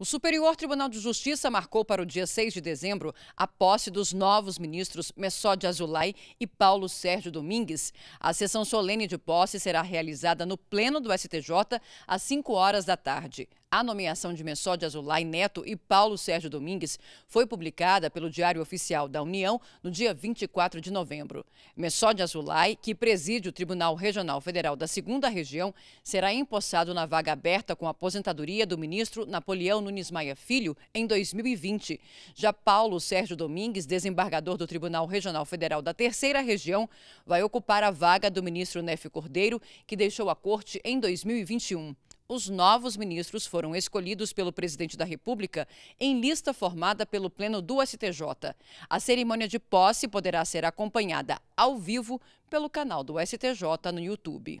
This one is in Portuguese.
O Superior Tribunal de Justiça marcou para o dia 6 de dezembro a posse dos novos ministros Messode Azulay e Paulo Sérgio Domingues. A sessão solene de posse será realizada no pleno do STJ às 5 horas da tarde. A nomeação de Messódio Azulay Neto e Paulo Sérgio Domingues foi publicada pelo Diário Oficial da União no dia 24 de novembro. Messódio Azulay, que preside o Tribunal Regional Federal da 2 Região, será empossado na vaga aberta com a aposentadoria do ministro Napoleão Nunes Maia Filho em 2020. Já Paulo Sérgio Domingues, desembargador do Tribunal Regional Federal da Terceira Região, vai ocupar a vaga do ministro Nef Cordeiro, que deixou a corte em 2021 os novos ministros foram escolhidos pelo presidente da República em lista formada pelo Pleno do STJ. A cerimônia de posse poderá ser acompanhada ao vivo pelo canal do STJ no YouTube.